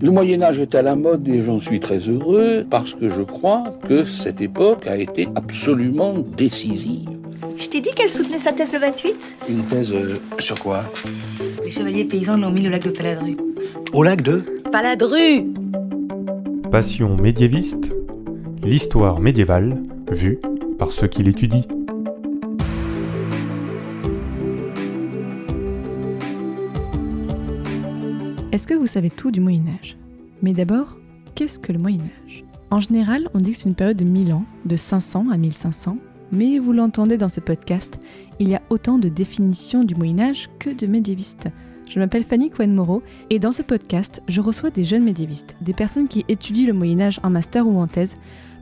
Le Moyen Âge est à la mode et j'en suis très heureux parce que je crois que cette époque a été absolument décisive. Je t'ai dit qu'elle soutenait sa thèse le 28 Une thèse euh, sur quoi Les chevaliers paysans l'ont mis au lac de Paladru. Au lac de Paladru Passion médiéviste, l'histoire médiévale vue par ceux qui l'étudient. Est-ce que vous savez tout du Moyen Âge Mais d'abord, qu'est-ce que le Moyen Âge En général, on dit que c'est une période de 1000 ans, de 500 à 1500, mais vous l'entendez dans ce podcast, il y a autant de définitions du Moyen Âge que de médiévistes. Je m'appelle Fanny Cohen Moreau et dans ce podcast, je reçois des jeunes médiévistes, des personnes qui étudient le Moyen Âge en master ou en thèse,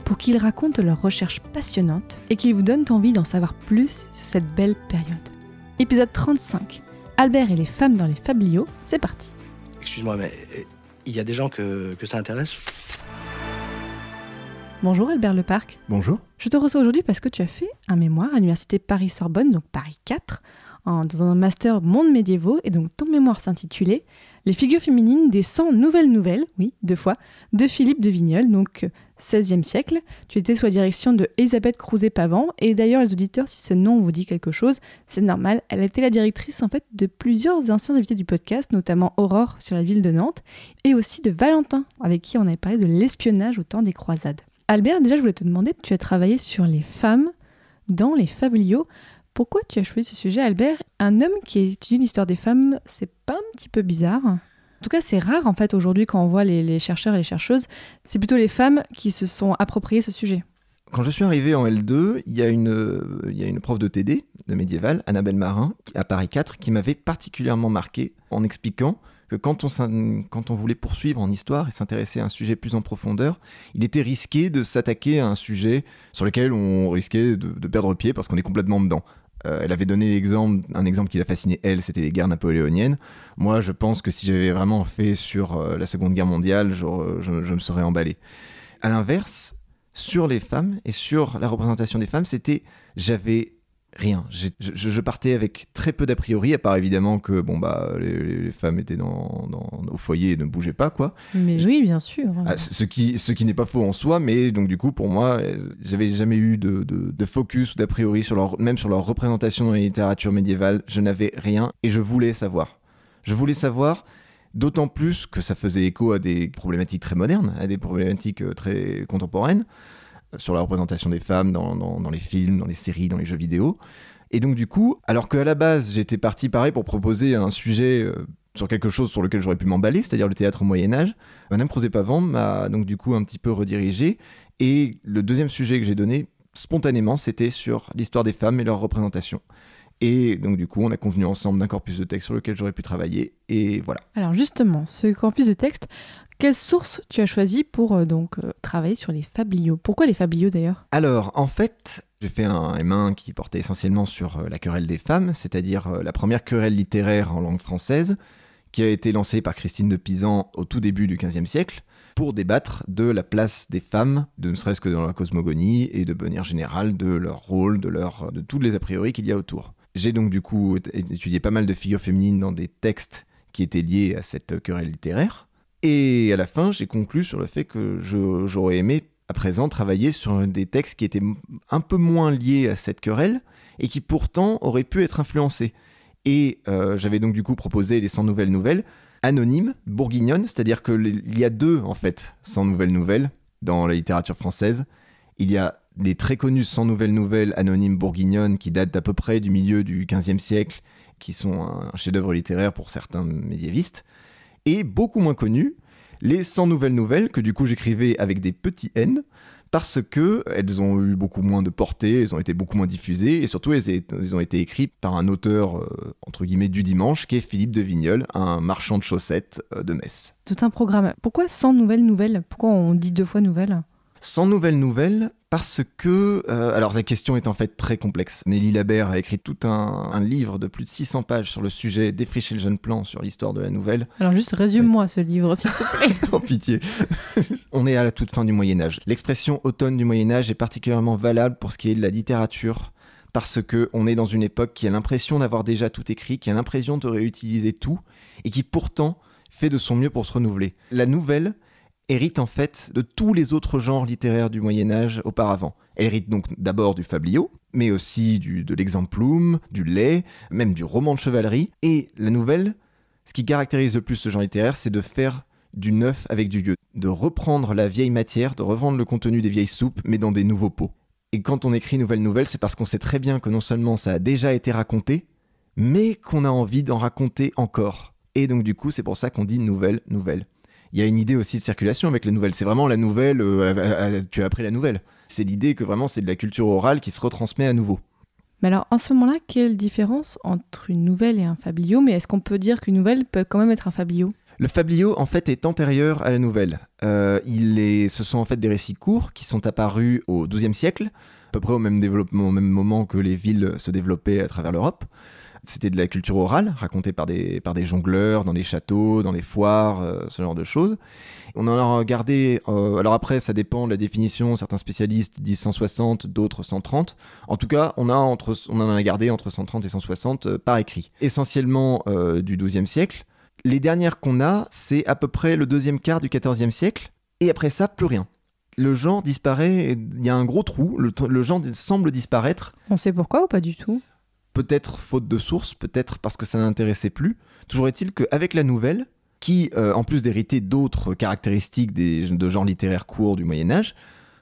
pour qu'ils racontent leurs recherches passionnantes et qu'ils vous donnent envie d'en savoir plus sur cette belle période. Épisode 35, Albert et les femmes dans les fabliaux, c'est parti. Excuse-moi, mais euh, il y a des gens que, ça intéresse Bonjour Albert Leparc. Bonjour. Je te reçois aujourd'hui parce que tu as fait un mémoire à l'Université Paris-Sorbonne, donc Paris 4, dans un master monde médiévaux. Et donc ton mémoire s'intitulait les figures féminines des 100 nouvelles nouvelles, oui, deux fois, de Philippe de Vignol, donc 16e euh, siècle. Tu étais sous la direction de Elisabeth Crouzet-Pavant, et d'ailleurs, les auditeurs, si ce nom vous dit quelque chose, c'est normal, elle a été la directrice en fait de plusieurs anciens invités du podcast, notamment Aurore sur la ville de Nantes, et aussi de Valentin, avec qui on avait parlé de l'espionnage au temps des croisades. Albert, déjà, je voulais te demander, tu as travaillé sur les femmes dans les fabliaux. Pourquoi tu as choisi ce sujet, Albert Un homme qui étudie l'histoire des femmes, c'est pas un petit peu bizarre en tout cas, c'est rare en fait aujourd'hui quand on voit les, chercheurs et les chercheuses, c'est plutôt les femmes qui se sont appropriées ce sujet. Quand je suis arrivé en L2, euh, il y a une, prof de TD, de médiéval, Annabelle Marin, à Paris 4, qui m'avait particulièrement marqué en expliquant que quand on, voulait poursuivre en histoire et s'intéresser à un sujet plus en profondeur, il était risqué de s'attaquer à un sujet sur lequel on risquait de, de perdre pied parce qu'on est complètement dedans. Euh, elle avait donné un exemple qui la fasciné elle, c'était les guerres napoléoniennes. Moi, je pense que si j'avais vraiment fait sur euh, la Seconde Guerre mondiale, je, je me serais emballé. À l'inverse, sur les femmes et sur la représentation des femmes, c'était j'avais Rien. Je, partais avec très peu d'a priori, à part évidemment que bon bah les, femmes étaient dans, dans, au foyer et ne bougeaient pas quoi. Mais oui, bien sûr. Ah, ce qui ce qui n'est pas faux en soi, mais donc du coup pour moi, j'avais jamais eu de, focus ou d'a priori sur leur même sur leur représentation dans la littérature médiévale. Je n'avais rien et je voulais savoir. Je voulais savoir. D'autant plus que ça faisait écho à des problématiques très modernes, à des problématiques euh, très contemporaines sur la représentation des femmes dans, les films, dans les séries, dans les jeux vidéo. Et donc du coup, alors qu'à la base j'étais parti pareil pour proposer un sujet euh, sur quelque chose sur lequel j'aurais pu m'emballer, c'est-à-dire le théâtre au Moyen Âge, Madame Crozet-Pavant m'a donc du coup un petit peu redirigé. Et le deuxième sujet que j'ai donné spontanément, c'était sur l'histoire des femmes et leur représentation. Et donc du coup, on a convenu ensemble d'un corpus de texte sur lequel j'aurais pu travailler. Et voilà. Alors justement, ce corpus de texte, quelle source tu as choisi pour euh, donc euh, travailler sur les fabliaux Pourquoi les fabliaux d'ailleurs Alors, en fait, j'ai fait un M1 qui portait essentiellement sur euh, la querelle des femmes, c'est-à-dire la première querelle littéraire en langue française, qui a été lancée par Christine de Pisan au tout début du XVe siècle pour débattre de la place des femmes, de ne serait-ce que dans la cosmogonie et de manière générale de leur rôle, de leur de tous les a priori qu'il y a autour. J'ai donc du coup étudié pas mal de figures féminines dans des textes qui étaient liés à cette querelle littéraire et à la fin, j'ai conclu sur le fait que j'aurais aimé à présent travailler sur des textes qui étaient un peu moins liés à cette querelle et qui pourtant auraient pu être influencés. Et euh, j'avais donc du coup proposé les 100 nouvelles nouvelles, anonymes, bourguignonnes, c'est-à-dire qu'il y a deux en fait 100 nouvelles nouvelles dans la littérature française. Il y a les très connues 100 nouvelles nouvelles anonymes bourguignonnes qui datent à peu près du milieu du XVe siècle, qui sont un chef-d'œuvre littéraire pour certains médiévistes et beaucoup moins connues, les 100 nouvelles nouvelles que du coup j'écrivais avec des petits n parce que elles ont eu beaucoup moins de portée, elles ont été beaucoup moins diffusées et surtout elles, ont été écrites par un auteur euh, entre guillemets du dimanche qui est Philippe de Vignol, un marchand de chaussettes euh, de Metz. Tout un programme. Pourquoi 100 nouvelles nouvelles Pourquoi on dit deux fois nouvelles 100 nouvelles nouvelles parce que, euh, alors la question est en fait très complexe. Nelly Labert a écrit tout un, livre de plus de 600 pages sur le sujet, défricher le jeune plan sur l'histoire de la nouvelle. Alors juste résume-moi ce livre, s'il te plaît. en pitié. On est à la toute fin du Moyen Âge. L'expression automne du Moyen Âge est particulièrement valable pour ce qui est de la littérature parce que on est dans une époque qui a l'impression d'avoir déjà tout écrit, qui a l'impression de réutiliser tout et qui pourtant fait de son mieux pour se renouveler. La nouvelle, hérite en fait de tous les autres genres littéraires du Moyen Âge auparavant. Elle hérite donc d'abord du fabliau, mais aussi de l'exemplum, du lait, même du roman de chevalerie. Et la nouvelle, ce qui caractérise le plus ce genre littéraire, c'est de faire du neuf avec du vieux, de reprendre la vieille matière, de revendre le contenu des vieilles soupes, mais dans des nouveaux pots. Et quand on écrit nouvelle nouvelle, c'est parce qu'on sait très bien que non seulement ça a déjà été raconté, mais qu'on a envie d'en raconter encore. Et donc du coup, c'est pour ça qu'on dit nouvelle nouvelle il y a une idée aussi de circulation avec la nouvelle. C'est vraiment la nouvelle, euh, tu as appris la nouvelle. C'est l'idée que vraiment c'est de la culture orale qui se retransmet à nouveau. Mais alors, en ce moment-là, quelle différence entre une nouvelle et un fabliau Mais est-ce qu'on peut dire qu'une nouvelle peut quand même être un fabliau le fabliau, en fait, est antérieur à la nouvelle. Euh, il est, ce sont en fait des récits courts qui sont apparus au XIIe siècle, à peu près au même, développement, au même moment que les villes se développaient à travers l'Europe c'était de la culture orale, racontée par des, par des jongleurs dans les châteaux, dans les foires, euh, ce genre de choses. On en a regardé, euh, alors après ça dépend de la définition, certains spécialistes disent 160, d'autres 130. En tout cas, on, a entre, on en a gardé entre 130 et 160 euh, par écrit, essentiellement du XIIe siècle. Les dernières qu'on a, c'est à peu près le deuxième quart du XIVe siècle, et après ça, plus rien le genre disparaît, il y a un gros trou, le, genre semble disparaître. On sait pourquoi ou pas du tout peut-être faute de source, peut-être parce que ça n'intéressait plus. Toujours est-il qu'avec la nouvelle, qui, euh, en plus d'hériter d'autres caractéristiques de genre littéraire court du Moyen Âge,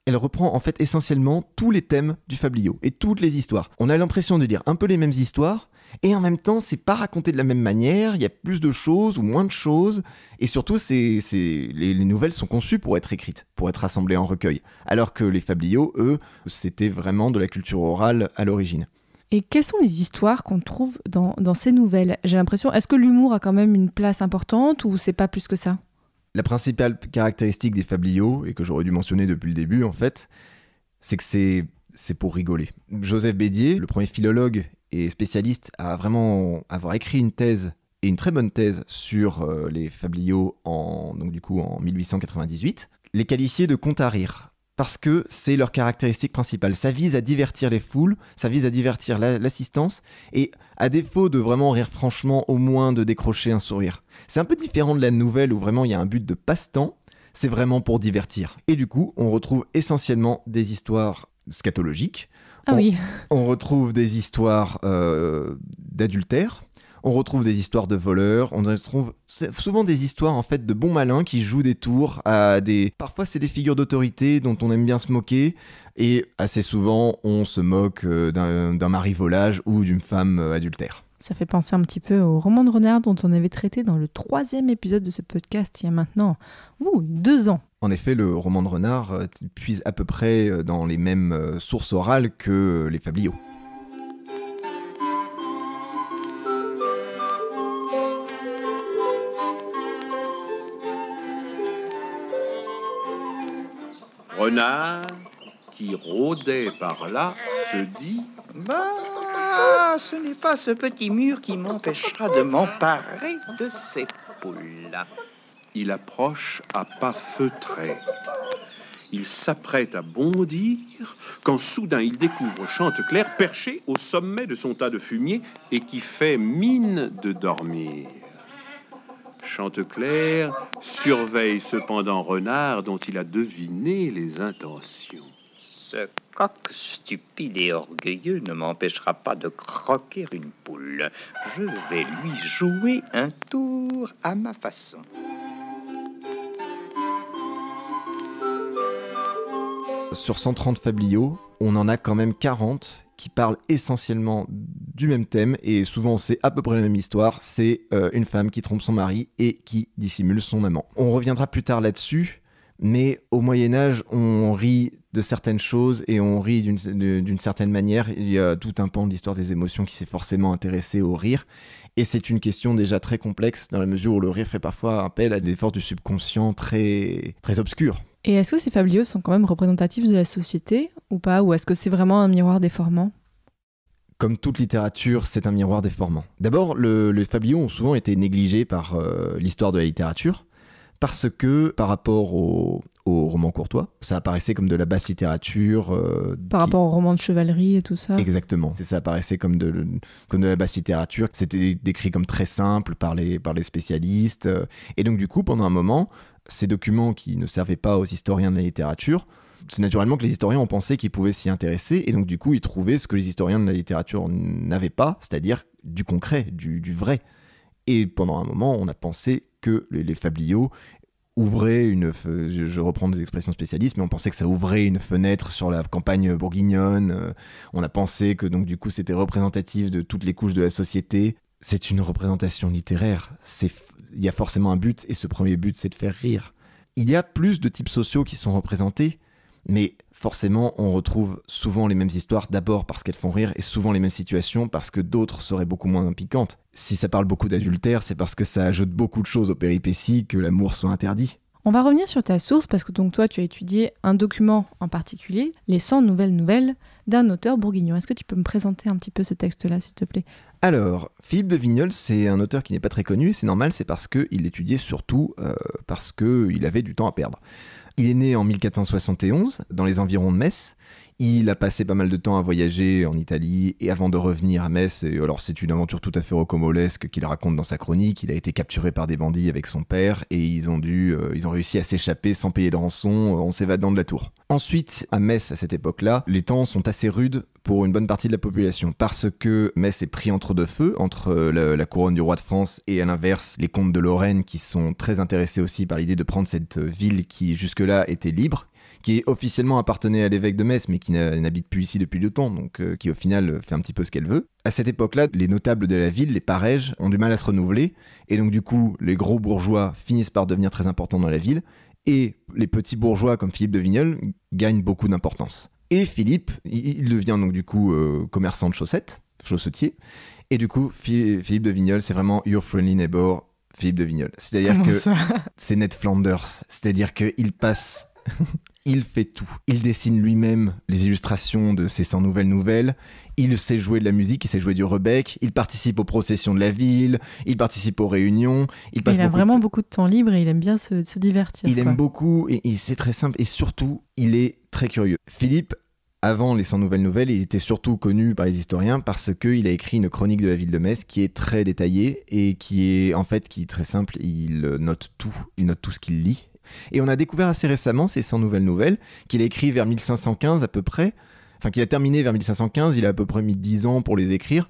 elle reprend en fait essentiellement tous les thèmes du Fablio, et toutes les histoires. On a l'impression de dire un peu les mêmes histoires, et en même temps, c'est pas raconté de la même manière, il y a plus de choses ou moins de choses, et surtout, les, nouvelles sont conçues pour être écrites, pour être assemblées en recueil, alors que les Fabliaux, eux, c'était vraiment de la culture orale à l'origine. Et quelles sont les histoires qu'on trouve dans, ces nouvelles J'ai l'impression, est-ce que l'humour a quand même une place importante ou c'est pas plus que ça La principale caractéristique des fabliaux, et que j'aurais dû mentionner depuis le début en fait, c'est que c'est, pour rigoler. Joseph Bédier, le premier philologue et spécialiste à vraiment avoir écrit une thèse et une très bonne thèse sur euh, les fabliaux en, donc du coup, en 1898, les qualifiait de contes à rire parce que c'est leur caractéristique principale. Ça vise à divertir les foules, ça vise à divertir l'assistance, et à défaut de vraiment rire franchement, au moins de décrocher un sourire. C'est un peu différent de la nouvelle où vraiment il y a un but de passe-temps, c'est vraiment pour divertir. Et du coup, on retrouve essentiellement des histoires scatologiques. Ah oui. on retrouve des histoires euh, d'adultère, on retrouve des histoires de voleurs, on retrouve souvent des histoires en fait de bons malins qui jouent des tours à des. Parfois c'est des figures d'autorité dont on aime bien se moquer et assez souvent on se moque euh, d'un mari-volage ou d'une femme euh, adultère. Ça fait penser un petit peu au roman de renard dont on avait traité dans le troisième épisode de ce podcast il y a maintenant deux ans. En effet, le roman de renard euh, puise à peu près dans les mêmes sources orales que les fabliaux. renard qui rôdait par là se dit bah, ce n'est pas ce petit mur qui m'empêchera de m'emparer de ces poules. Il approche à pas feutrés. Il s'apprête à bondir quand soudain il découvre Chanteclair perché au sommet de son tas de fumier et qui fait mine de dormir. Chantecler surveille cependant Renard dont il a deviné les intentions. Ce coq stupide et orgueilleux ne m'empêchera pas de croquer une poule. Je vais lui jouer un tour à ma façon. Sur 130 fabliaux, on en a quand même 40 qui parlent essentiellement du même thème et souvent c'est à peu près la même histoire, c'est euh, une femme qui trompe son mari et qui dissimule son amant. On reviendra plus tard là-dessus, mais au Moyen Âge on rit de certaines choses et on rit d'une certaine manière. Il y a tout un pan l'histoire des émotions qui s'est forcément intéressé au rire. Et c'est une question déjà très complexe dans la mesure où le rire fait parfois appel à des forces du subconscient très, très obscures. Et est-ce que ces fabliaux sont quand même représentatifs de la société ou pas Ou est-ce que c'est vraiment un miroir déformant comme toute littérature, c'est un miroir déformant. D'abord, les fabliaux ont souvent été négligés par euh, l'histoire de la littérature, parce que par rapport aux romans courtois, ça apparaissait comme de la basse littérature. Euh, par rapport aux romans de chevalerie et tout ça Exactement, ça apparaissait comme de, la basse littérature, c'était décrit comme très simple par les, par les spécialistes. Euh, et donc du coup, pendant un moment, ces documents qui ne servaient pas aux historiens de la littérature c'est naturellement que les historiens ont pensé qu'ils pouvaient s'y intéresser, et donc du coup ils trouvaient ce que les historiens de la littérature n'avaient pas, c'est-à-dire du concret, du, vrai. Et pendant un moment, on a pensé que les, fabliaux ouvraient une je reprends des expressions spécialistes mais on pensait que ça ouvrait une fenêtre sur la campagne bourguignonne euh, on a pensé que donc du coup c'était représentatif de toutes les couches de la société c'est une représentation littéraire il y a forcément un but et ce premier but c'est de faire rire il y a plus de types sociaux qui sont représentés mais forcément, on retrouve souvent les mêmes histoires, d'abord parce qu'elles font rire, et souvent les mêmes situations parce que d'autres seraient beaucoup moins piquantes. Si ça parle beaucoup d'adultère, c'est parce que ça ajoute beaucoup de choses aux péripéties, que l'amour soit interdit. On va revenir sur ta source parce que donc toi tu as étudié un document en particulier, Les 100 nouvelles nouvelles d'un auteur bourguignon. Est-ce que tu peux me présenter un petit peu ce texte-là s'il te plaît Alors, Philippe de Vignol, c'est un auteur qui n'est pas très connu, c'est normal, c'est parce qu'il étudiait surtout euh, parce qu'il avait du temps à perdre. Il est né en 1471 dans les environs de Metz il a passé pas mal de temps à voyager en Italie et avant de revenir à Metz, alors c'est une aventure tout à fait rocambolesque qu'il raconte dans sa chronique, il a été capturé par des bandits avec son père et ils ont dû, euh, ils ont réussi à s'échapper sans payer de rançon en s'évadant de la tour. Ensuite, à Metz à cette époque-là, les temps sont assez rudes pour une bonne partie de la population parce que Metz est pris entre deux feux, entre euh, la couronne du roi de France et à l'inverse les comtes de Lorraine qui sont très intéressés aussi par l'idée de prendre cette euh, ville qui jusque-là était libre, qui est officiellement appartenait à l'évêque de Metz, mais qui n'habite plus ici depuis longtemps, donc euh, qui au final euh, fait un petit peu ce qu'elle veut. À cette époque-là, les notables de la ville, les parèges, ont du mal à se renouveler, et donc du coup, les gros bourgeois finissent par devenir très importants dans la ville, et les petits bourgeois comme Philippe de Vignol gagnent beaucoup d'importance. Et Philippe, il devient donc du coup euh, commerçant de chaussettes, chaussetier, et du coup, Philippe de Vignol, c'est vraiment Your Friendly Neighbor, Philippe de Vignol. C'est-à-dire que c'est Ned Flanders. C'est-à-dire qu'il passe il fait tout. Il dessine lui-même les illustrations de ses 100 nouvelles nouvelles. Il sait jouer de la musique, il sait jouer du rebec. Il participe aux processions de la ville. Il participe aux réunions. Il, a vraiment beaucoup de temps libre et il aime bien se, divertir. Il aime beaucoup et, c'est très simple. Et surtout, il est très curieux. Philippe avant les 100 nouvelles nouvelles, il était surtout connu par les historiens parce qu'il a écrit une chronique de la ville de Metz qui est très détaillée et qui est en fait qui est très simple. Il note tout, il note tout ce qu'il lit et on a découvert assez récemment ces 100 nouvelles nouvelles qu'il a écrit vers 1515 à peu près, enfin qu'il a terminé vers 1515, il a à peu près mis 10 ans pour les écrire.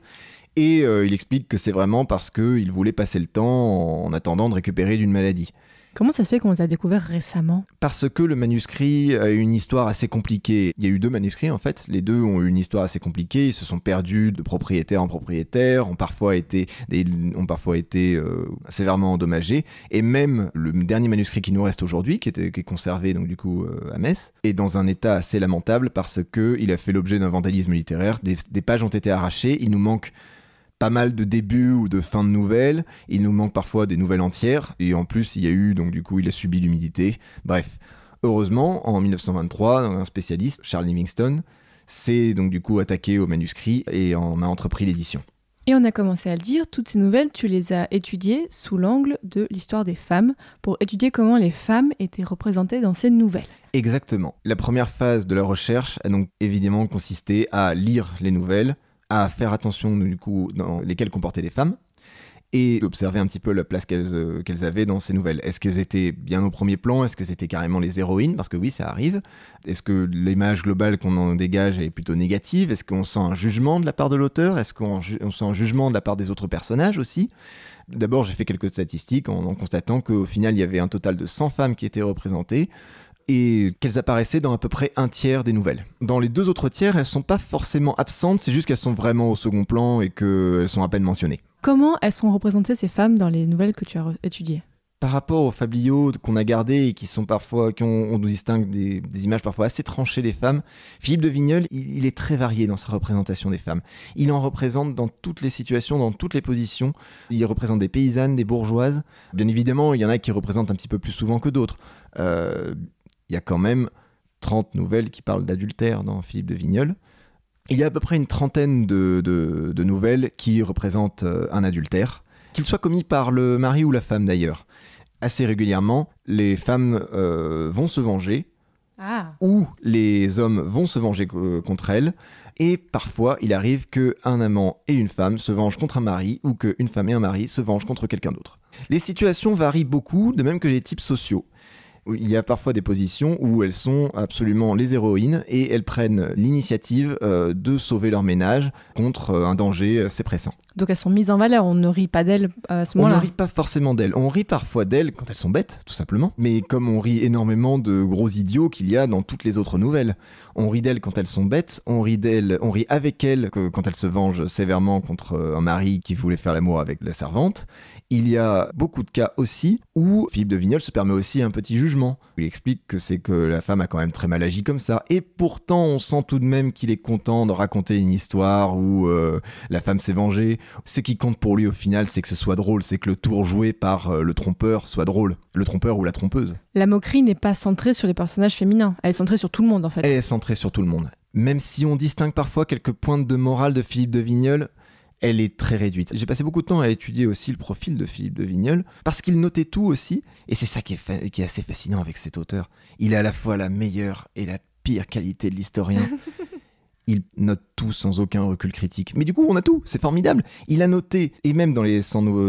Et euh, il explique que c'est vraiment parce qu'il voulait passer le temps en attendant de récupérer d'une maladie. Comment ça se fait qu'on les a découverts récemment Parce que le manuscrit a une histoire assez compliquée. Il y a eu deux manuscrits en fait. Les deux ont eu une histoire assez compliquée. Ils se sont perdus de propriétaire en propriétaire, ont parfois été, ont parfois été euh, sévèrement endommagés. Et même le dernier manuscrit qui nous reste aujourd'hui, qui, est conservé donc du coup euh, à Metz, est dans un état assez lamentable parce qu'il a fait l'objet d'un vandalisme littéraire. des pages ont été arrachées. Il nous manque pas mal de débuts ou de fins de nouvelles. Il nous manque parfois des nouvelles entières. Et en plus, il y a eu, donc du coup, il a subi l'humidité. Bref. Heureusement, en 1923, un spécialiste, Charles Livingston, s'est donc du coup attaqué au manuscrit et en a entrepris l'édition. Et on a commencé à le dire, toutes ces nouvelles, tu les as étudiées sous l'angle de l'histoire des femmes, pour étudier comment les femmes étaient représentées dans ces nouvelles. Exactement. La première phase de la recherche a donc évidemment consisté à lire les nouvelles, à faire attention du coup dans lesquelles comportaient les femmes et observer un petit peu la place euh, qu'elles avaient dans ces nouvelles. Est-ce qu'elles étaient bien au premier plan Est-ce que c'était carrément les héroïnes Parce que oui, ça arrive. Est-ce que l'image globale qu'on en dégage est plutôt négative Est-ce qu'on sent un jugement de la part de l'auteur Est-ce qu'on sent un jugement de la part des autres personnages aussi D'abord, j'ai fait quelques statistiques en, en constatant qu'au final, il y avait un total de 100 femmes qui étaient représentées et qu'elles apparaissaient dans à peu près un tiers des nouvelles. Dans les deux autres tiers, elles sont pas forcément absentes, c'est juste qu'elles sont vraiment au second plan et qu'elles sont à peine mentionnées. Comment elles sont représentées ces femmes dans les nouvelles que tu as étudiées par rapport aux fabliaux qu'on a gardés et qui sont parfois, qui on nous distingue des, images parfois assez tranchées des femmes, Philippe de Vigneul, il, il, est très varié dans sa représentation des femmes. Il en représente dans toutes les situations, dans toutes les positions. Il représente des paysannes, des bourgeoises. Bien évidemment, il y en a qui représentent un petit peu plus souvent que d'autres. Euh, il y a quand même 30 nouvelles qui parlent d'adultère dans Philippe de Vignol. Il y a à peu près une trentaine de, nouvelles qui représentent euh, un adultère, qu'il soit commis par le mari ou la femme d'ailleurs. Assez régulièrement, les femmes euh, vont se venger, ah. ou les hommes vont se venger euh, contre elles, et parfois il arrive que un amant et une femme se vengent contre un mari, ou qu'une femme et un mari se vengent contre quelqu'un d'autre. Les situations varient beaucoup, de même que les types sociaux il y a parfois des positions où elles sont absolument les héroïnes et elles prennent l'initiative euh, de sauver leur ménage contre euh, un danger assez euh, pressant. Donc elles sont mises en valeur, on ne rit pas d'elles à ce moment-là. On ne rit pas forcément d'elles, on rit parfois d'elles quand elles sont bêtes, tout simplement. Mais comme on rit énormément de gros idiots qu'il y a dans toutes les autres nouvelles. On rit d'elle quand elles sont bêtes, on rit d'elles, on rit avec elle quand elle se venge sévèrement contre euh, un mari qui voulait faire l'amour avec la servante. Il y a beaucoup de cas aussi où Philippe de Vignol se permet aussi un petit jugement. Il explique que c'est que la femme a quand même très mal agi comme ça, et pourtant on sent tout de même qu'il est content de raconter une histoire où euh, la femme s'est vengée. Ce qui compte pour lui au final, c'est que ce soit drôle, c'est que le tour joué par euh, le trompeur soit drôle, le trompeur ou la trompeuse. La moquerie n'est pas centrée sur les personnages féminins, elle est centrée sur tout le monde en fait sur tout le monde. Même si on distingue parfois quelques pointes de morale de Philippe de Vigneul, elle est très réduite. J'ai passé beaucoup de temps à étudier aussi le profil de Philippe de Vigneul, parce qu'il notait tout aussi, et c'est ça qui est, qui est assez fascinant avec cet auteur. Il a à la fois la meilleure et la pire qualité de l'historien. il note tout sans aucun recul critique. Mais du coup, on a tout, c'est formidable. Il a noté, et même dans, les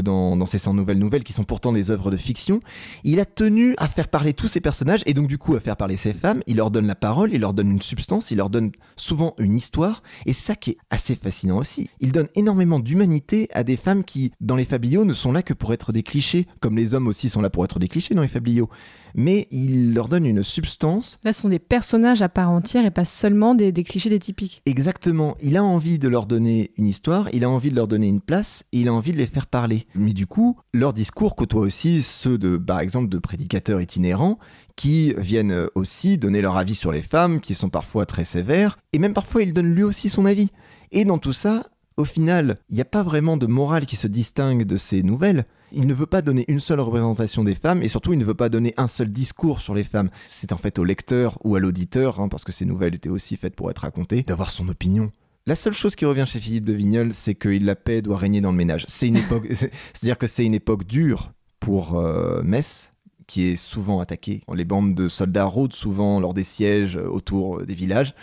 dans, ces 100 nouvelles nouvelles qui sont pourtant des œuvres de fiction, il a tenu à faire parler tous ces personnages, et donc du coup à faire parler ces femmes. Il leur donne la parole, il leur donne une substance, il leur donne souvent une histoire, et ça qui est assez fascinant aussi. Il donne énormément d'humanité à des femmes qui, dans les fabliaux, ne sont là que pour être des clichés, comme les hommes aussi sont là pour être des clichés dans les fabliaux mais il leur donne une substance. Là, ce sont des personnages à part entière et pas seulement des, clichés des typiques. Exactement. Il a envie de leur donner une histoire, il a envie de leur donner une place, et il a envie de les faire parler. Mais du coup, leur discours côtoie aussi ceux de, par exemple, de prédicateurs itinérants qui viennent aussi donner leur avis sur les femmes, qui sont parfois très sévères, et même parfois ils donnent lui aussi son avis. Et dans tout ça, au final, il n'y a pas vraiment de morale qui se distingue de ces nouvelles. Il ne veut pas donner une seule représentation des femmes et surtout il ne veut pas donner un seul discours sur les femmes. C'est en fait au lecteur ou à l'auditeur, hein, parce que ces nouvelles étaient aussi faites pour être racontées, d'avoir son opinion. La seule chose qui revient chez Philippe de Vignol, c'est que la paix doit régner dans le ménage. C'est une époque, c'est-à-dire que c'est une époque dure pour euh, Metz qui est souvent attaquée. Les bandes de soldats rôdent souvent lors des sièges euh, autour euh, des villages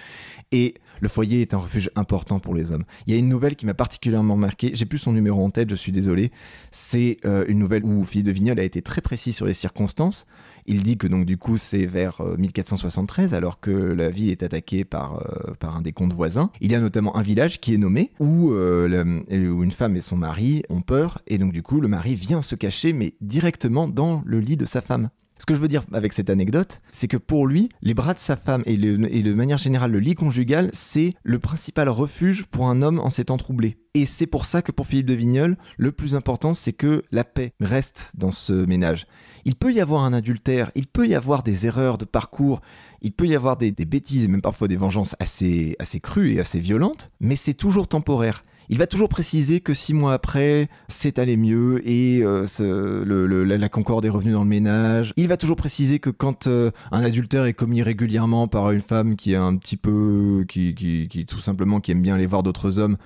et le foyer est un refuge important pour les hommes. Il y a une nouvelle qui m'a particulièrement marqué, j'ai plus son numéro en tête, je suis désolé. C'est euh, une nouvelle où Philippe de Vignol a été très précis sur les circonstances. Il dit que donc du coup c'est vers 1473 euh, alors que la ville est attaquée par, euh, par un des comtes voisins. Il y a notamment un village qui est nommé où une femme et son mari ont peur et donc du coup le mari vient se cacher mais directement dans le lit de sa femme. Ce que je veux dire avec cette anecdote, c'est que pour lui, les bras de sa femme et, de manière générale le lit conjugal, c'est le principal refuge pour un homme en ces temps troublés. Et c'est pour ça que pour Philippe de Vigneul, le plus important, c'est que la paix reste dans ce ménage. Il peut y avoir un adultère, il peut y avoir des erreurs de parcours, il peut y avoir des, bêtises et même parfois des vengeances assez, assez crues et assez violentes, mais c'est toujours temporaire. Il va toujours préciser que six mois après, c'est allé mieux et euh, la, concorde est revenue dans le ménage. Il va toujours préciser que quand euh, un adultère est commis régulièrement par une femme qui est un petit peu, qui, tout simplement, qui aime bien aller voir d'autres hommes,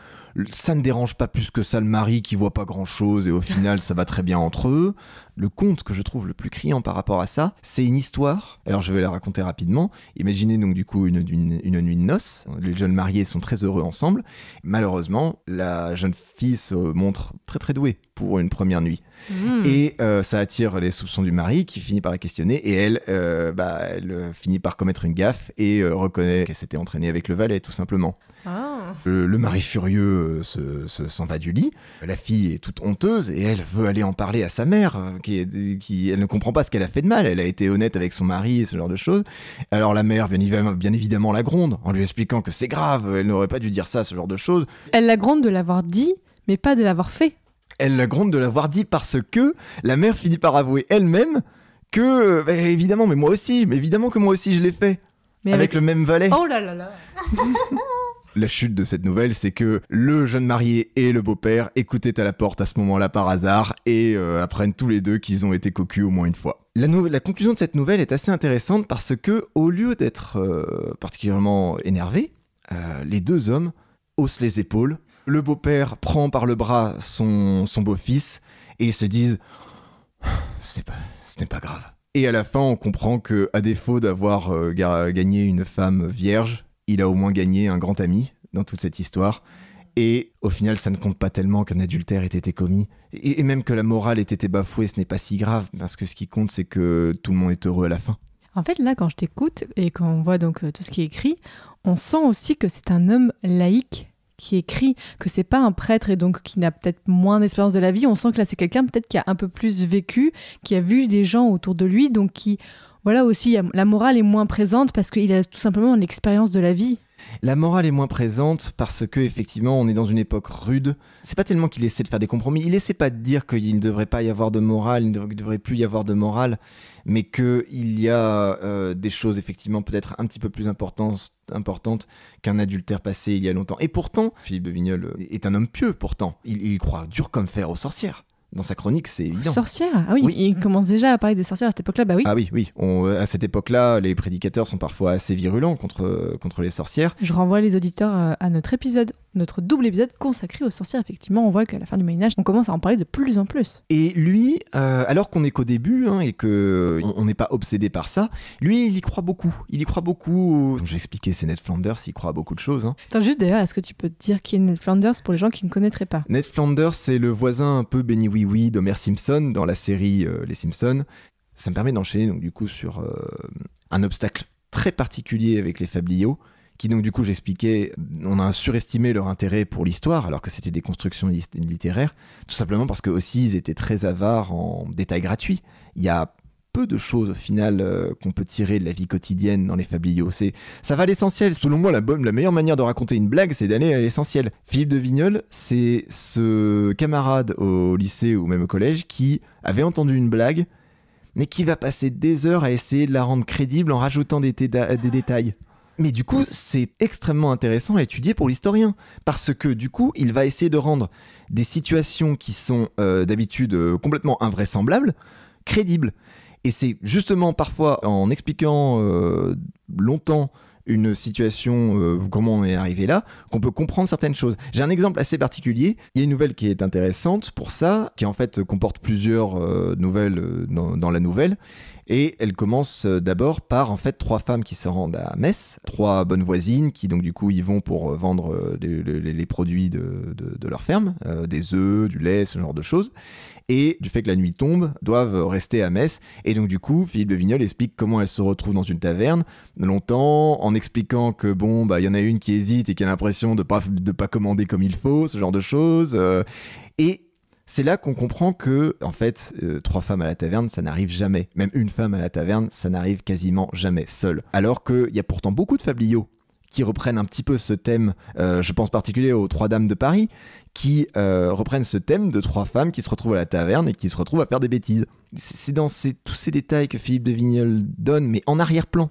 ça ne dérange pas plus que ça le mari qui voit pas grand chose et au final ça va très bien entre eux. Le conte que je trouve le plus criant par rapport à ça, c'est une histoire. Alors je vais la raconter rapidement. Imaginez donc du coup une, nuit de noces. Les jeunes mariés sont très heureux ensemble. Malheureusement, la jeune fille se montre très très douée pour une première nuit. Hmm. Et euh, ça attire les soupçons du mari qui finit par la questionner et elle, euh, bah, finit par commettre une gaffe et euh, reconnaît qu'elle s'était entraînée avec le valet tout simplement. Ah. Le, mari furieux s'en euh, se, se, va du lit. La fille est toute honteuse et elle veut aller en parler à sa mère, euh, qui, elle ne comprend pas ce qu'elle a fait de mal. Elle a été honnête avec son mari et ce genre de choses. Alors la mère, bien, bien évidemment, la gronde en lui expliquant que c'est grave, elle n'aurait pas dû dire ça, ce genre de choses. Elle la gronde de l'avoir dit, mais pas de l'avoir fait. Elle la gronde de l'avoir dit parce que la mère finit par avouer elle-même que, euh, bah, évidemment, mais moi aussi, mais évidemment que moi aussi je l'ai fait. avec, le même valet. Oh là là là la chute de cette nouvelle, c'est que le jeune marié et le beau-père écoutaient à la porte à ce moment-là par hasard et euh, apprennent tous les deux qu'ils ont été cocus au moins une fois. La, conclusion de cette nouvelle est assez intéressante parce que, au lieu d'être euh, particulièrement énervé, euh, les deux hommes haussent les épaules. Le beau-père prend par le bras son, beau-fils et se disent Ce n'est pas grave. Et à la fin, on comprend que, à défaut d'avoir gagné une femme vierge, il a au moins gagné un grand ami dans toute cette histoire. Et au final, ça ne compte pas tellement qu'un adultère ait été commis. Et, même que la morale ait été bafouée, ce n'est pas si grave, parce que ce qui compte, c'est que tout le monde est heureux à la fin. En fait, là, quand je t'écoute et quand on voit donc euh, tout ce qui est écrit, on sent aussi que c'est un homme laïque qui écrit, que c'est pas un prêtre et donc qui n'a peut-être moins d'expérience de la vie. On sent que là, c'est quelqu'un peut-être qui a un peu plus vécu, qui a vu des gens autour de lui, donc qui voilà aussi, la morale est moins présente parce qu'il a tout simplement une expérience de la vie. La morale est moins présente parce que effectivement on est dans une époque rude. C'est pas tellement qu'il essaie de faire des compromis, il essaie pas de dire qu'il ne devrait pas y avoir de morale, il ne devrait plus y avoir de morale, mais qu'il y a euh, des choses effectivement peut-être un petit peu plus importantes, qu'un adultère passé il y a longtemps. Et pourtant, Philippe de Vignol est un homme pieux pourtant. Il, il croit dur comme fer aux sorcières dans sa chronique, c'est évident. Sorcières Ah oui, il commence déjà à parler des sorcières à cette époque-là, bah oui. Ah oui, oui. Euh, à cette époque-là, les prédicateurs sont parfois assez virulents contre, euh, contre les sorcières. Je renvoie les auditeurs euh, à notre épisode, notre double épisode consacré aux sorcières. Effectivement, on voit qu'à la fin du Moyen-Âge, on commence à en parler de plus en plus. Et lui, alors qu'on est qu'au début hein, et que on n'est pas obsédé par ça, lui, il y croit beaucoup. Il y croit beaucoup. expliqué, c'est Ned Flanders, il croit à beaucoup de choses. Hein. juste d'ailleurs, est-ce que tu peux te dire qui est Ned Flanders pour les gens qui ne connaîtraient pas Ned Flanders, c'est le voisin un peu béni oui oui d'Homer Simpson dans la série euh, Les Simpsons. Ça me permet d'enchaîner donc du coup sur euh, un obstacle très particulier avec les fabliaux qui donc du coup j'expliquais, on a surestimé leur intérêt pour l'histoire alors que c'était des constructions littéraires, tout simplement parce que aussi ils étaient très avares en détails gratuits. Il y a peu de choses au final euh, qu'on peut tirer de la vie quotidienne dans les fabliaux. C'est, ça va à l'essentiel. Selon moi, la, bonne, la meilleure manière de raconter une blague, c'est d'aller à l'essentiel. Philippe de Vignol, c'est ce camarade au lycée ou même au collège qui avait entendu une blague, mais qui va passer des heures à essayer de la rendre crédible en rajoutant des, détails. Mais du coup, c'est extrêmement intéressant à étudier pour l'historien, parce que du coup, il va essayer de rendre des situations qui sont euh, d'habitude euh, complètement invraisemblables, crédibles. Et c'est justement parfois en expliquant euh, longtemps une situation, euh, comment on est arrivé là, qu'on peut comprendre certaines choses. J'ai un exemple assez particulier. Il y a une nouvelle qui est intéressante pour ça, qui en fait comporte plusieurs euh, nouvelles dans, la nouvelle. Et elle commence euh, d'abord par en fait trois femmes qui se rendent à Metz, trois bonnes voisines qui donc du coup y vont pour euh, vendre euh, les, produits de, leur ferme, des œufs, du lait, ce genre de choses. Et du fait que la nuit tombe, doivent rester à Metz. Et donc du coup, Philippe de Vignol explique comment elle se retrouve dans une taverne longtemps, en expliquant que bon, il bah, y en a une qui hésite et qui a l'impression de pas de pas commander comme il faut, ce genre de choses. et c'est là qu'on comprend que, en fait, euh, trois femmes à la taverne, ça n'arrive jamais. Même une femme à la taverne, ça n'arrive quasiment jamais seule. Alors qu'il y a pourtant beaucoup de fabliaux qui reprennent un petit peu ce thème, euh, je pense particulièrement aux Trois Dames de Paris, qui euh, reprennent ce thème de trois femmes qui se retrouvent à la taverne et qui se retrouvent à faire des bêtises. C'est dans tous ces détails que Philippe de Vignol donne, mais en arrière-plan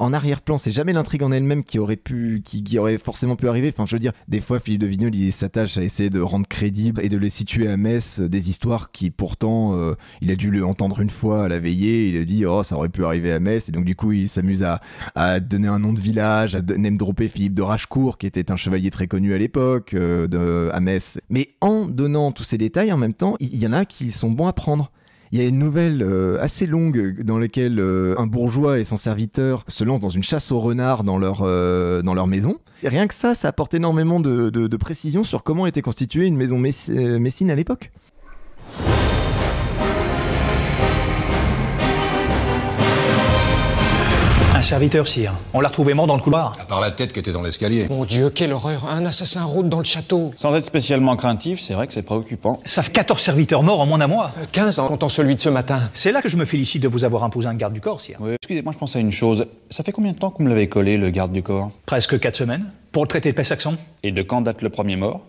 en arrière-plan. C'est jamais l'intrigue en elle-même qui aurait pu, qui, aurait forcément pu arriver. Enfin, je veux dire, des fois, Philippe de Vignol, il s'attache à essayer de rendre crédible et de le situer à Metz euh, des histoires qui, pourtant, euh, il a dû le entendre une fois à la veillée. Il a dit, oh, ça aurait pu arriver à Metz. Et donc, du coup, il s'amuse à, donner un nom de village, à name dropper Philippe de Rachecourt, qui était un chevalier très connu à l'époque euh, à Metz. Mais en donnant tous ces détails, en même temps, il y en a qui sont bons à prendre. Il y a une nouvelle euh, assez longue euh, dans laquelle euh, un bourgeois et son serviteur se lancent dans une chasse aux renards dans leur, maison. rien que ça, ça apporte énormément de, précision sur comment était constituée une maison Messine à l'époque. serviteur, sire. On l'a retrouvé mort dans le couloir. À part la tête qui était dans l'escalier. Mon Dieu, quelle horreur Un assassin route dans le château Sans être spécialement craintif, c'est vrai que c'est préoccupant. Savent 14 serviteurs morts en moins d'un mois. 15 euh, en comptant celui de ce matin. C'est là que je me félicite de vous avoir imposé un garde du corps, sire. Oui, excusez-moi, je pense à une chose. Ça fait combien de temps que vous me l'avez collé, le garde du corps Presque 4 semaines. Pour le traité de paix saxon. Et de quand date le premier mort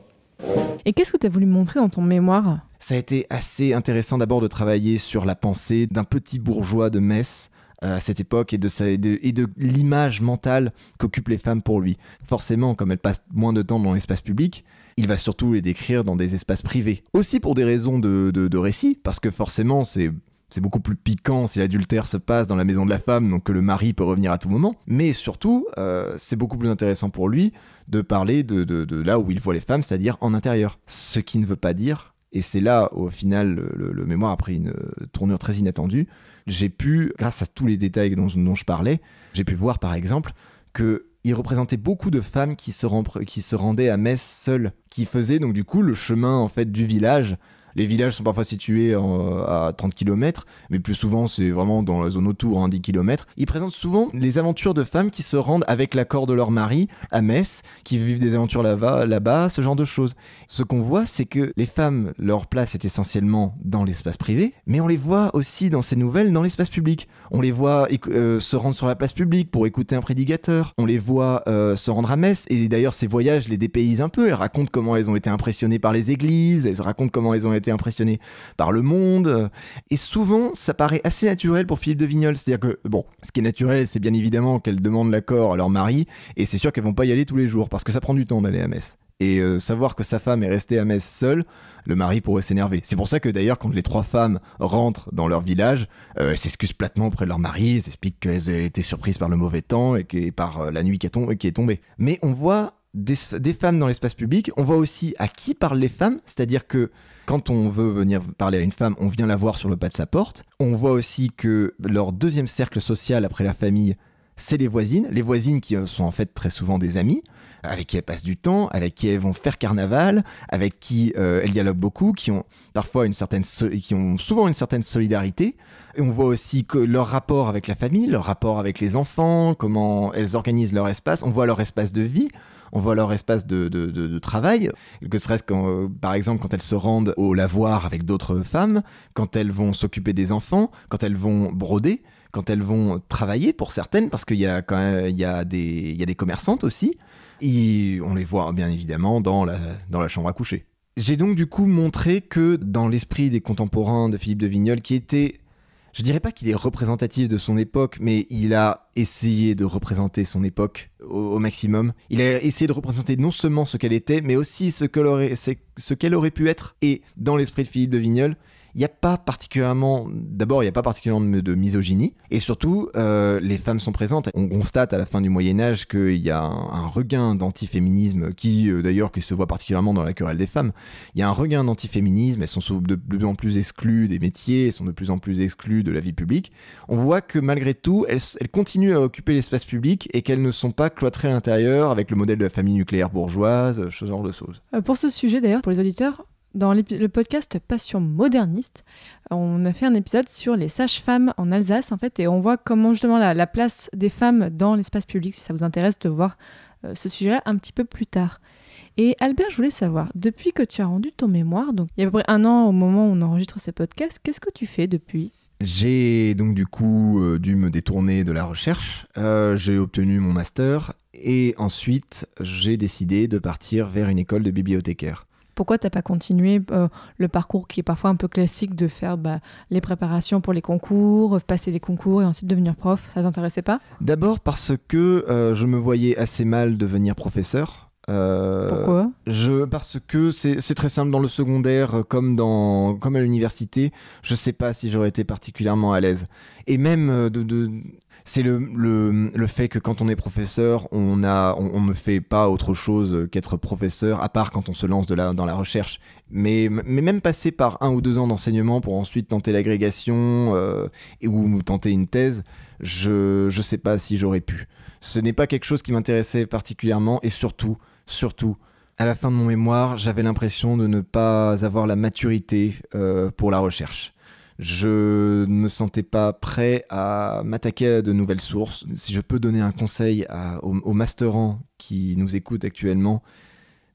et qu'est-ce que tu as voulu montrer dans ton mémoire Ça a été assez intéressant d'abord de travailler sur la pensée d'un petit bourgeois de Metz euh, à cette époque et de, l'image mentale qu'occupent les femmes pour lui. Forcément, comme elles passent moins de temps dans l'espace public, il va surtout les décrire dans des espaces privés. Aussi pour des raisons de, récit, parce que forcément c'est... beaucoup plus piquant si l'adultère se passe dans la maison de la femme, donc que le mari peut revenir à tout moment. Mais surtout, euh, c'est beaucoup plus intéressant pour lui de parler de, là où il voit les femmes, c'est-à-dire en intérieur. Ce qui ne veut pas dire, et c'est là au final le mémoire a pris une euh, tournure très inattendue, j'ai pu, grâce à tous les détails dont, je parlais, j'ai pu voir par exemple que il représentait beaucoup de femmes qui se, qui se rendaient à Metz seules, qui faisaient donc du coup le chemin en fait du village les villages sont parfois situés euh, à 30 km, mais plus souvent c'est vraiment dans la zone autour, hein, 10 km. Ils présentent souvent les aventures de femmes qui se rendent avec l'accord de leur mari à Metz, qui vivent des aventures là-bas, ce genre de choses. Ce qu'on voit, c'est que les femmes, leur place est essentiellement dans l'espace privé, mais on les voit aussi dans ces nouvelles dans l'espace public. On les voit euh, se rendre sur la place publique pour écouter un prédicateur. On les voit euh, se rendre à Metz, et d'ailleurs ces voyages les dépaysent un peu. Elles racontent comment elles ont été impressionnées par les églises, elles racontent comment elles ont été impressionné par le monde. Et souvent, ça paraît assez naturel pour Philippe de Vignol. C'est-à-dire que, bon, ce qui est naturel, c'est bien évidemment qu'elle demande l'accord à leur mari, et c'est sûr qu'elles vont pas y aller tous les jours, parce que ça prend du temps d'aller à Metz. Et euh, savoir que sa femme est restée à Metz seule, le mari pourrait s'énerver. C'est pour ça que d'ailleurs, quand les trois femmes rentrent dans leur village, euh, elles s'excusent platement auprès de leur mari, elles expliquent qu'elles ont été surprises par le mauvais temps et, que, par euh, la nuit qui, qui est tombée. Mais on voit des, des femmes dans l'espace public, on voit aussi à qui parlent les femmes, c'est-à-dire que quand on veut venir parler à une femme, on vient la voir sur le pas de sa porte. On voit aussi que leur deuxième cercle social après la famille, c'est les voisines. Les voisines qui euh, sont en fait très souvent des amies, avec qui elles passent du temps, avec qui elles vont faire carnaval, avec qui euh, elles dialoguent beaucoup, qui ont parfois une certaine, qui ont souvent une certaine solidarité. Et on voit aussi que leur rapport avec la famille, leur rapport avec les enfants, comment elles organisent leur espace. On voit leur espace de vie on voit leur espace de, travail, que serait-ce quand, euh, par exemple quand elles se rendent au lavoir avec d'autres femmes, quand elles vont s'occuper des enfants, quand elles vont broder, quand elles vont travailler pour certaines, parce qu'il y a quand y des, des commerçantes aussi. Et on les voit bien évidemment dans la, dans la chambre à coucher. J'ai donc du coup montré que dans l'esprit des contemporains de Philippe de Vignolles, qui était je dirais pas qu'il est représentatif de son époque, mais il a essayé de représenter son époque au, maximum. Il a essayé de représenter non seulement ce qu'elle était, mais aussi ce qu'elle aurait, ce qu'elle aurait pu être. Et dans l'esprit de Philippe de Vignol, il n'y a pas particulièrement, d'abord, il n'y a pas particulièrement de, misogynie, et surtout, euh, les femmes sont présentes. On constate à la fin du Moyen Âge qu'il y a un, regain d'antiféminisme, qui euh, d'ailleurs se voit particulièrement dans la querelle des femmes. Il y a un regain d'antiféminisme, elles sont de plus en plus exclues des métiers, elles sont de plus en plus exclues de la vie publique. On voit que malgré tout, elles, elles continuent à occuper l'espace public et qu'elles ne sont pas cloîtrées à l'intérieur avec le modèle de la famille nucléaire bourgeoise, ce genre de choses. Euh, pour ce sujet d'ailleurs, pour les auditeurs, dans le podcast Passion moderniste, on a fait un épisode sur les sages-femmes en Alsace, en fait, et on voit comment justement la, place des femmes dans l'espace public, si ça vous intéresse de voir euh, ce sujet-là un petit peu plus tard. Et Albert, je voulais savoir, depuis que tu as rendu ton mémoire, donc il y a à peu près un an au moment où on enregistre ce podcast, qu'est-ce que tu fais depuis j'ai donc du coup euh, dû me détourner de la recherche. Euh, j'ai obtenu mon master et ensuite j'ai décidé de partir vers une école de bibliothécaire. Pourquoi tu t'as pas continué euh, le parcours qui est parfois un peu classique de faire bah, les préparations pour les concours, passer les concours et ensuite devenir prof Ça t'intéressait pas D'abord parce que euh, je me voyais assez mal devenir professeur. Euh, pourquoi je, Parce que c'est très simple dans le secondaire comme, dans, comme à l'université. Je ne sais pas si j'aurais été particulièrement à l'aise. Et même de c'est le, fait que quand on est professeur, on, a, on, ne fait pas autre chose qu'être professeur, à part quand on se lance dans la recherche. Mais, même passer par un ou deux ans d'enseignement pour ensuite tenter l'agrégation euh, ou tenter une thèse, je ne sais pas si j'aurais pu. Ce n'est pas quelque chose qui m'intéressait particulièrement et surtout, surtout, à la fin de mon mémoire, j'avais l'impression de ne pas avoir la maturité euh, pour la recherche. Je ne me sentais pas prêt à m'attaquer à de nouvelles sources. Si je peux donner un conseil au aux, masterants qui nous écoutent actuellement,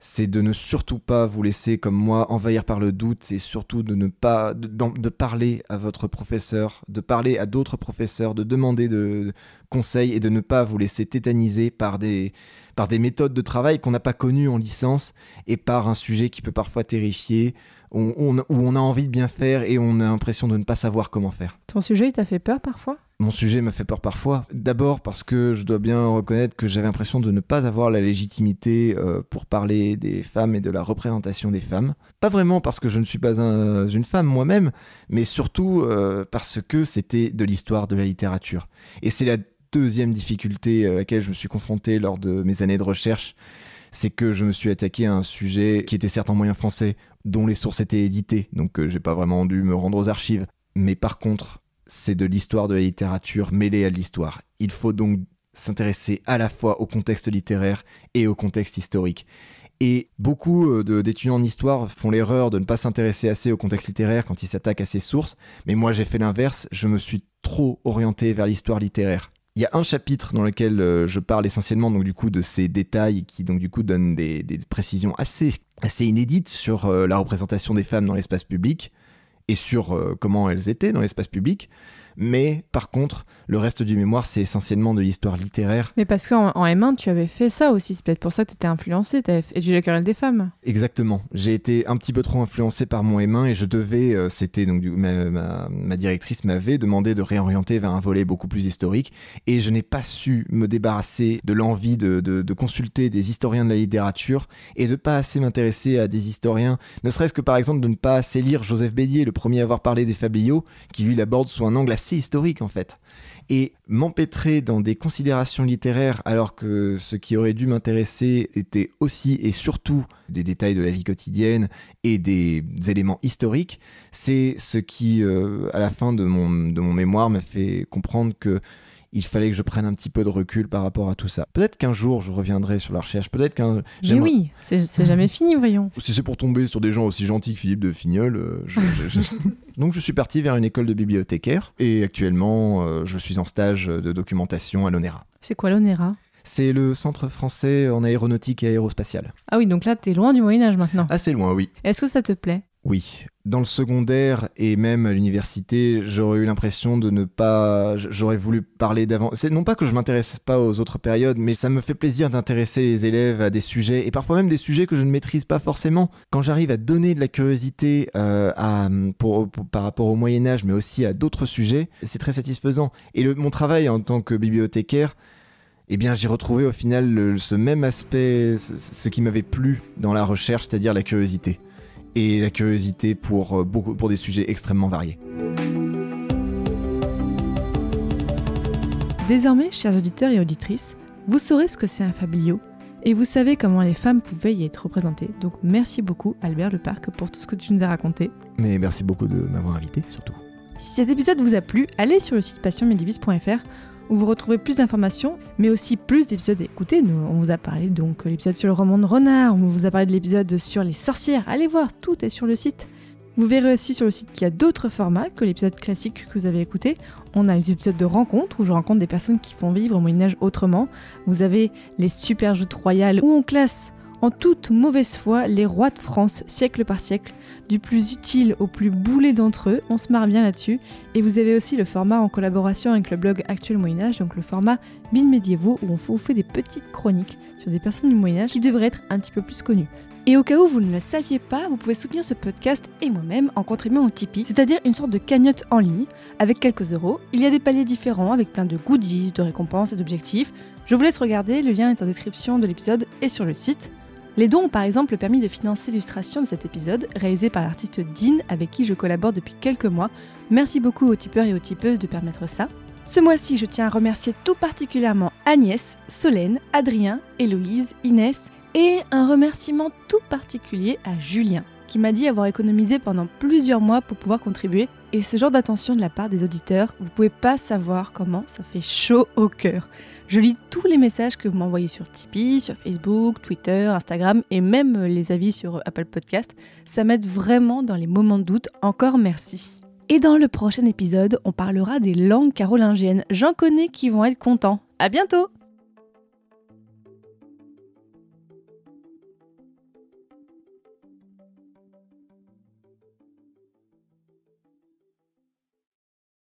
c'est de ne surtout pas vous laisser, comme moi, envahir par le doute et surtout de ne pas de, parler à votre professeur, de parler à d'autres professeurs, de demander de, conseils et de ne pas vous laisser tétaniser par des, par des méthodes de travail qu'on n'a pas connues en licence et par un sujet qui peut parfois terrifier où on a envie de bien faire et on a l'impression de ne pas savoir comment faire. Ton sujet, il t'a fait peur parfois mon sujet m'a fait peur parfois. D'abord parce que je dois bien reconnaître que j'avais l'impression de ne pas avoir la légitimité euh, pour parler des femmes et de la représentation des femmes. Pas vraiment parce que je ne suis pas une femme moi-même, mais surtout euh, parce que c'était de l'histoire de la littérature. Et c'est la deuxième difficulté à laquelle je me suis confronté lors de mes années de recherche, c'est que je me suis attaqué à un sujet qui était certes en moyen français dont les sources étaient éditées, donc euh, j'ai pas vraiment dû me rendre aux archives. Mais par contre, c'est de l'histoire de la littérature mêlée à l'histoire. Il faut donc s'intéresser à la fois au contexte littéraire et au contexte historique. Et beaucoup euh, d'étudiants en histoire font l'erreur de ne pas s'intéresser assez au contexte littéraire quand ils s'attaquent à ces sources, mais moi j'ai fait l'inverse, je me suis trop orienté vers l'histoire littéraire il y a un chapitre dans lequel euh, je parle essentiellement donc du coup de ces détails qui donc du coup donnent des, précisions assez assez inédites sur euh, la représentation des femmes dans l'espace public et sur euh, comment elles étaient dans l'espace public. Mais par contre, le reste du mémoire, c'est essentiellement de l'histoire littéraire. Mais parce qu'en M1, tu avais fait ça aussi. C'est peut-être pour ça que tu étais influencé. Tu avais étudié la querelle des femmes. Exactement. J'ai été un petit peu trop influencé par mon M1 et je devais, euh, c'était donc ma, directrice m'avait demandé de réorienter vers un volet beaucoup plus historique. Et je n'ai pas su me débarrasser de l'envie de, consulter des historiens de la littérature et de pas assez m'intéresser à des historiens, ne serait-ce que par exemple de ne pas assez lire Joseph Bédier, le premier à avoir parlé des Fabliaux, qui lui l'aborde sous un angle assez historique en fait. Et m'empêtrer dans des considérations littéraires alors que ce qui aurait dû m'intéresser était aussi et surtout des détails de la vie quotidienne et des éléments historiques, c'est ce qui, euh, à la fin de de mon mémoire, m'a fait comprendre que il fallait que je prenne un petit peu de recul par rapport à tout ça. Peut-être qu'un jour je reviendrai sur la recherche, peut-être qu'un... Mais oui, c'est jamais fini, voyons. Si c'est pour tomber sur des gens aussi gentils que Philippe de Fignol, euh, donc je suis parti vers une école de bibliothécaire et actuellement euh, je suis en stage de documentation à l'ONERA. C'est quoi l'ONERA c'est le Centre français en aéronautique et aérospatiale. Ah oui, donc là, t'es loin du Moyen Âge maintenant. Assez loin, oui. Est-ce que ça te plaît oui. Dans le secondaire et même à l'université, j'aurais eu l'impression de ne pas. J'aurais voulu parler d'avant. C'est non pas que je m'intéresse pas aux autres périodes, mais ça me fait plaisir d'intéresser les élèves à des sujets et parfois même des sujets que je ne maîtrise pas forcément. Quand j'arrive à donner de la curiosité euh, à, pour, par rapport au Moyen Âge, mais aussi à d'autres sujets, c'est très satisfaisant. Et mon travail en tant que bibliothécaire, eh bien j'ai retrouvé au final ce même aspect, ce qui m'avait plu dans la recherche, c'est-à-dire la curiosité et la curiosité pour, euh, beaucoup, pour des sujets extrêmement variés. Désormais, chers auditeurs et auditrices, vous saurez ce que c'est un fablio, et vous savez comment les femmes pouvaient y être représentées. Donc merci beaucoup Albert Leparc pour tout ce que tu nous as raconté. Mais merci beaucoup de m'avoir invité surtout. Si cet épisode vous a plu, allez sur le site passionmedivis.fr où vous retrouvez plus d'informations, mais aussi plus d'épisodes à Nous, on vous a parlé donc l'épisode sur le roman de renard, on vous a parlé de l'épisode sur les sorcières. Allez voir, tout est sur le site. Vous verrez aussi sur le site qu'il y a d'autres formats que l'épisode classique que vous avez écouté. On a les épisodes de rencontres où je rencontre des personnes qui font vivre au Moyen Âge autrement. Vous avez les super joutes royales où on classe en toute mauvaise foi les rois de France siècle par siècle, du plus utile au plus boulé d'entre eux, on se marre bien là-dessus, et vous avez aussi le format en collaboration avec le blog Actuel Moyen-Âge, donc le format Bin où on vous fait des petites chroniques sur des personnes du Moyen-Âge qui devraient être un petit peu plus connues. Et au cas où vous ne le saviez pas, vous pouvez soutenir ce podcast et moi-même en contribuant au Tipeee, c'est-à-dire une sorte de cagnotte en ligne avec quelques euros. Il y a des paliers différents avec plein de goodies, de récompenses et d'objectifs. Je vous laisse regarder, le lien est en description de l'épisode et sur le site. Les dons ont par exemple permis de financer l'illustration de cet épisode, réalisé par l'artiste Dean, avec qui je collabore depuis quelques mois. Merci beaucoup aux tipeurs et aux tipeuses de permettre ça. Ce mois-ci, je tiens à remercier tout particulièrement Agnès, Solène, Adrien, Héloïse, Inès, et un remerciement tout particulier à Julien, qui m'a dit avoir économisé pendant plusieurs mois pour pouvoir contribuer. Et ce genre d'attention de la part des auditeurs, vous pouvez pas savoir comment ça fait chaud au cœur. Je lis tous les messages que vous m'envoyez sur Tipeee, sur Facebook, Twitter, Instagram et même euh, les avis sur euh, Apple Podcast. Ça m'aide vraiment dans les moments de doute. Encore merci. Et dans le prochain épisode, on parlera des langues carolingiennes. J'en connais qui vont être contents. À bientôt!